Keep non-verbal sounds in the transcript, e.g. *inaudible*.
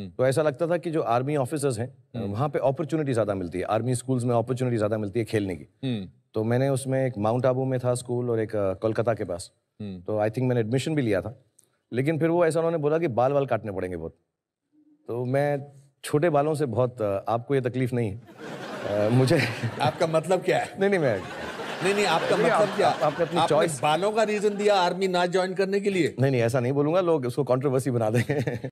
हम्म। तो ऐसा लगता था कि जो आर्मी ऑफिसर्स हैं हम्म। वहाँ पे अपॉर्चुनिटी ज़्यादा मिलती है आर्मी स्कूल्स में अपॉर्चुनिटी ज़्यादा मिलती है खेलने की हम्म। तो मैंने उसमें एक माउंट आबू में था स्कूल और एक कोलकाता के पास तो आई थिंक मैंने एडमिशन भी लिया था लेकिन फिर वो ऐसा उन्होंने बोला कि बाल बाल काटने पड़ेंगे बहुत तो मैं छोटे बालों से बहुत आपको ये तकलीफ नहीं है मुझे *laughs* आपका मतलब क्या है नहीं नहीं मैं नहीं नहीं आपका नहीं, मतलब आप, आपने अपनी चॉइस बालों का रीजन दिया आर्मी ना ज्वाइन करने के लिए नहीं नहीं ऐसा नहीं बोलूंगा लोग उसको कंट्रोवर्सी बना देंगे *laughs*